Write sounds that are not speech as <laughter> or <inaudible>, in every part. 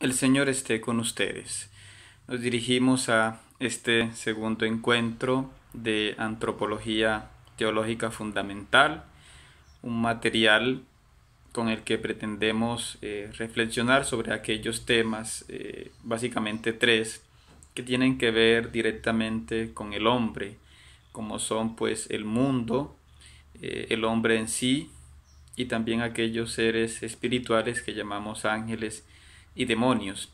El Señor esté con ustedes. Nos dirigimos a este segundo encuentro de Antropología Teológica Fundamental, un material con el que pretendemos eh, reflexionar sobre aquellos temas, eh, básicamente tres, que tienen que ver directamente con el hombre, como son pues el mundo, eh, el hombre en sí, y también aquellos seres espirituales que llamamos ángeles, y demonios.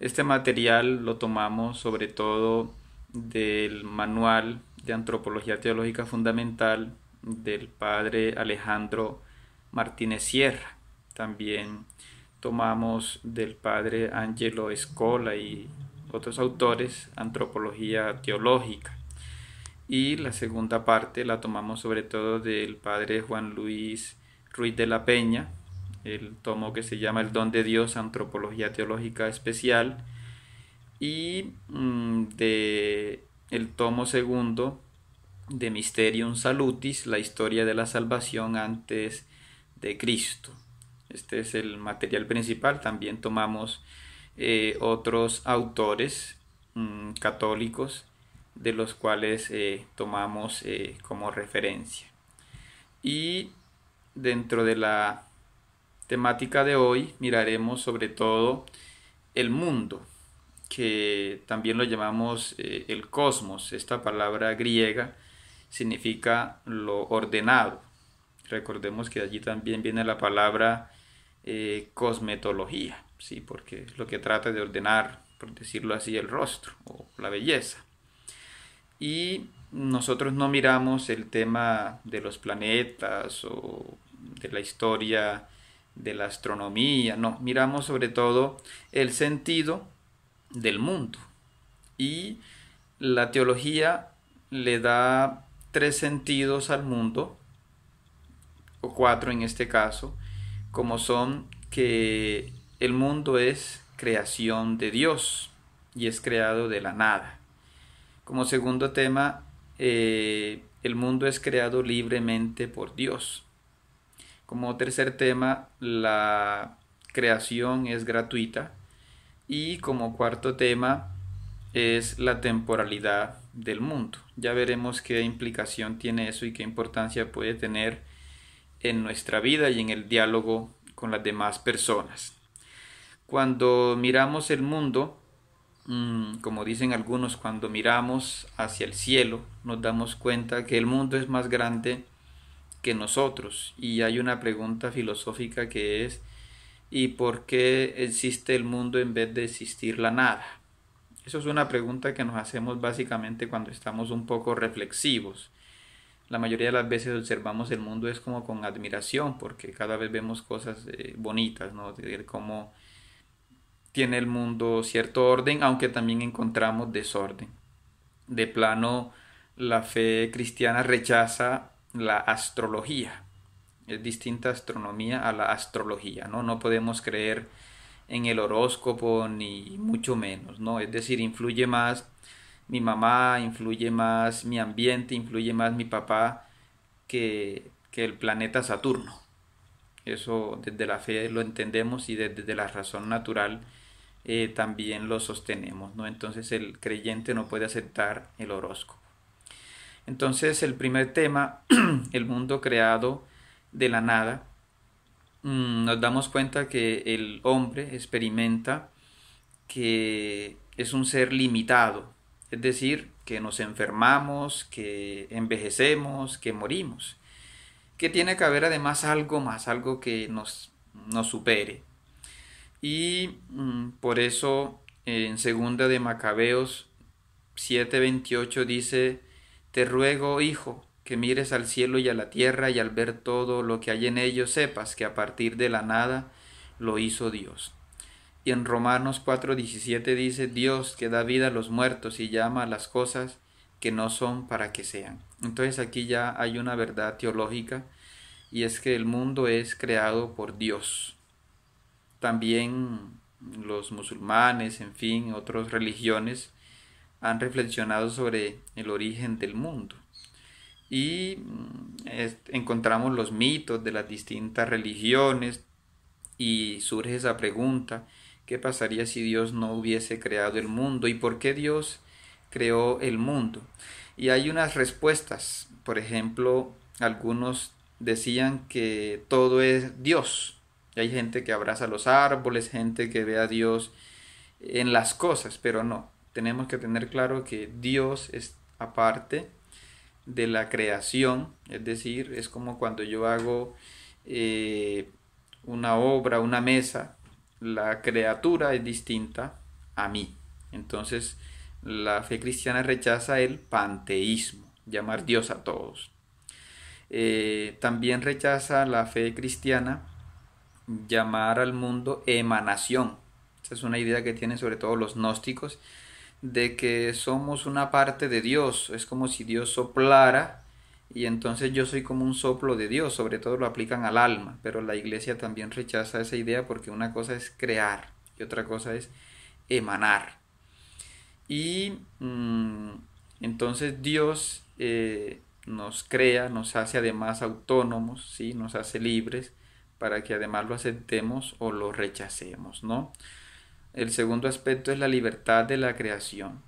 Este material lo tomamos sobre todo del manual de antropología teológica fundamental del padre Alejandro Martínez Sierra. También tomamos del padre Angelo Escola y otros autores antropología teológica. Y la segunda parte la tomamos sobre todo del padre Juan Luis Ruiz de la Peña, el tomo que se llama El don de Dios, Antropología Teológica Especial, y mm, de el tomo segundo de Mysterium Salutis, la historia de la salvación antes de Cristo. Este es el material principal. También tomamos eh, otros autores mm, católicos de los cuales eh, tomamos eh, como referencia. Y dentro de la temática de hoy miraremos sobre todo el mundo, que también lo llamamos eh, el cosmos. Esta palabra griega significa lo ordenado. Recordemos que allí también viene la palabra eh, cosmetología, ¿sí? porque es lo que trata de ordenar, por decirlo así, el rostro o la belleza. Y nosotros no miramos el tema de los planetas o de la historia de la astronomía, no, miramos sobre todo el sentido del mundo. Y la teología le da tres sentidos al mundo, o cuatro en este caso, como son que el mundo es creación de Dios y es creado de la nada. Como segundo tema, eh, el mundo es creado libremente por Dios. Como tercer tema, la creación es gratuita. Y como cuarto tema, es la temporalidad del mundo. Ya veremos qué implicación tiene eso y qué importancia puede tener en nuestra vida y en el diálogo con las demás personas. Cuando miramos el mundo, mm, como dicen algunos, cuando miramos hacia el cielo, nos damos cuenta que el mundo es más grande que nosotros. Y hay una pregunta filosófica que es ¿y por qué existe el mundo en vez de existir la nada? Eso es una pregunta que nos hacemos básicamente cuando estamos un poco reflexivos. La mayoría de las veces observamos el mundo es como con admiración, porque cada vez vemos cosas eh, bonitas, ¿no? De cómo tiene el mundo cierto orden, aunque también encontramos desorden. De plano, la fe cristiana rechaza la astrología. Es eh, distinta astronomía a la astrología, ¿no? No podemos creer en el horóscopo ni mucho menos, ¿no? Es decir, influye más mi mamá, influye más mi ambiente, influye más mi papá que, el planeta Saturno. Eso desde la fe lo entendemos y desde, la razón natural eh, también lo sostenemos, ¿no? Entonces el creyente no puede aceptar el horóscopo. Entonces el primer tema, <clears throat> el mundo creado de la nada, mm, nos damos cuenta que el hombre experimenta que es un ser limitado, es decir, que nos enfermamos, que envejecemos, que morimos, que tiene que haber además algo más, algo que nos, supere. Y mm, por eso en segunda de Macabeos 7:28 dice, te ruego, hijo, que mires al cielo y a la tierra y al ver todo lo que hay en ellos sepas que a partir de la nada lo hizo Dios. Y en Romanos 4:17 dice, Dios que da vida a los muertos y llama a las cosas que no son para que sean. Entonces aquí ya hay una verdad teológica y es que el mundo es creado por Dios. También los musulmanes, en fin, otras religiones, han reflexionado sobre el origen del mundo. Y mm, encontramos los mitos de las distintas religiones y surge esa pregunta, ¿qué pasaría si Dios no hubiese creado el mundo? ¿Y por qué Dios creó el mundo? Y hay unas respuestas, por ejemplo, algunos decían que todo es Dios. hay gente que abraza los árboles, gente que ve a Dios en las cosas, pero no, tenemos que tener claro que Dios es aparte de la creación, es decir, es como cuando yo hago eh, una obra, una mesa, la criatura es distinta a mí. Entonces, la fe cristiana rechaza el panteísmo, llamar Dios a todos. Eh, también rechaza la fe cristiana llamar al mundo emanación. Esa es una idea que tienen sobre todo los gnósticos, de que somos una parte de Dios, es como si Dios soplara y entonces yo soy como un soplo de Dios, sobre todo lo aplican al alma, pero la iglesia también rechaza esa idea porque una cosa es crear y otra cosa es emanar. Y mm, entonces Dios eh, nos crea, nos hace además autónomos, ¿sí? nos hace libres para que además lo aceptemos o lo rechacemos, ¿no? El segundo aspecto es la libertad de la creación.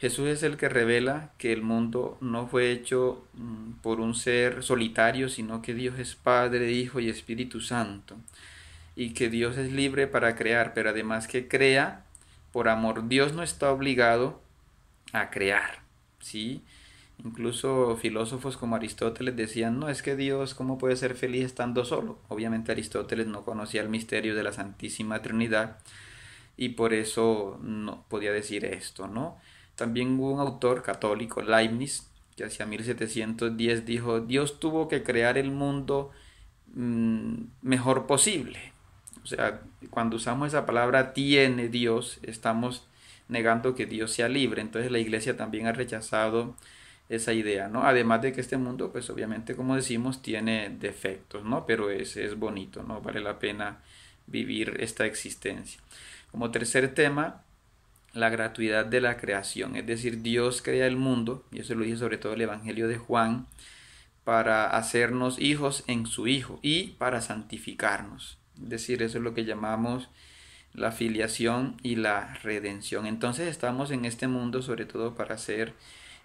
Jesús es el que revela que el mundo no fue hecho mm, por un ser solitario, sino que Dios es Padre, Hijo y Espíritu Santo, y que Dios es libre para crear, pero además que crea por amor. Dios no está obligado a crear, ¿sí? Incluso filósofos como Aristóteles decían, no es que Dios, ¿cómo puede ser feliz estando solo? Obviamente Aristóteles no conocía el misterio de la Santísima Trinidad, y por eso no podía decir esto, ¿no? También hubo un autor católico, Leibniz, que hacia 1710 dijo, Dios tuvo que crear el mundo mm, mejor posible. O sea, cuando usamos esa palabra tiene Dios, estamos negando que Dios sea libre. Entonces la iglesia también ha rechazado esa idea, ¿no? Además de que este mundo, pues obviamente, como decimos, tiene defectos, ¿no? Pero es, es bonito, ¿no? Vale la pena vivir esta existencia. Como tercer tema, la gratuidad de la creación, es decir, Dios crea el mundo, y eso lo dice sobre todo el Evangelio de Juan, para hacernos hijos en su Hijo y para santificarnos. Es decir, eso es lo que llamamos la filiación y la redención. Entonces estamos en este mundo sobre todo para ser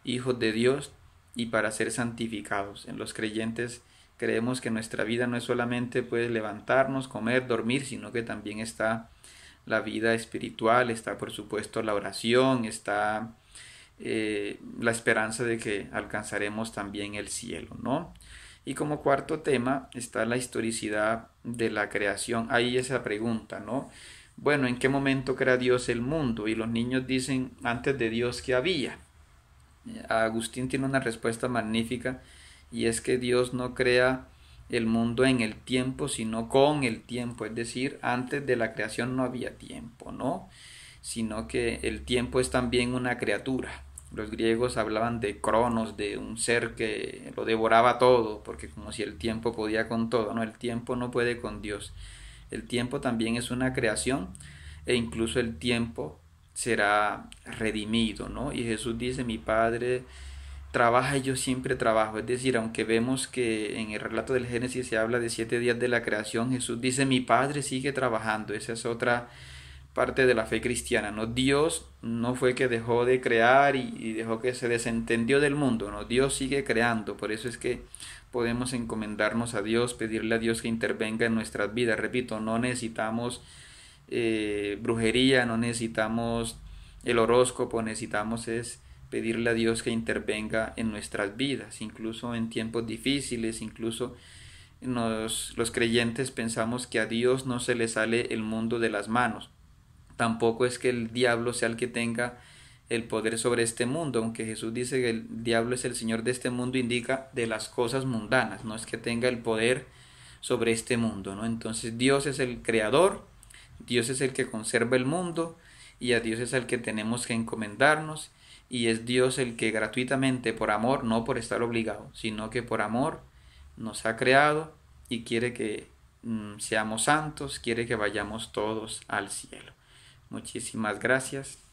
hijos de Dios y para ser santificados. En los creyentes creemos que nuestra vida no es solamente pues levantarnos, comer, dormir, sino que también está la vida espiritual, está por supuesto la oración, está eh, la esperanza de que alcanzaremos también el cielo, ¿no? Y como cuarto tema está la historicidad de la creación. Ahí esa pregunta, ¿no? Bueno, ¿en qué momento crea Dios el mundo? Y los niños dicen, antes de Dios que había. Agustín tiene una respuesta magnífica y es que Dios no crea el mundo en el tiempo, sino con el tiempo, es decir, antes de la creación no había tiempo, ¿no? Sino que el tiempo es también una criatura. Los griegos hablaban de Cronos, de un ser que lo devoraba todo, porque como si el tiempo podía con todo, ¿no? El tiempo no puede con Dios. El tiempo también es una creación e incluso el tiempo será redimido, ¿no? Y Jesús dice, mi Padre trabaja y yo siempre trabajo. Es decir, aunque vemos que en el relato del Génesis se habla de siete días de la creación, Jesús dice, mi Padre sigue trabajando. Esa es otra parte de la fe cristiana, ¿no? Dios no fue que dejó de crear y, dejó que se desentendió del mundo, ¿no? Dios sigue creando, por eso es que podemos encomendarnos a Dios, pedirle a Dios que intervenga en nuestras vidas. Repito, no necesitamos eh, brujería, no necesitamos el horóscopo, necesitamos es pedirle a Dios que intervenga en nuestras vidas, incluso en tiempos difíciles, incluso los creyentes pensamos que a Dios no se le sale el mundo de las manos. Tampoco es que el diablo sea el que tenga el poder sobre este mundo, aunque Jesús dice que el diablo es el Señor de este mundo, indica de las cosas mundanas, no es que tenga el poder sobre este mundo, ¿no? Entonces Dios es el creador, Dios es el que conserva el mundo y a Dios es al que tenemos que encomendarnos y es Dios el que gratuitamente, por amor, no por estar obligado, sino que por amor nos ha creado y quiere que mm, seamos santos, quiere que vayamos todos al cielo. Muchísimas gracias.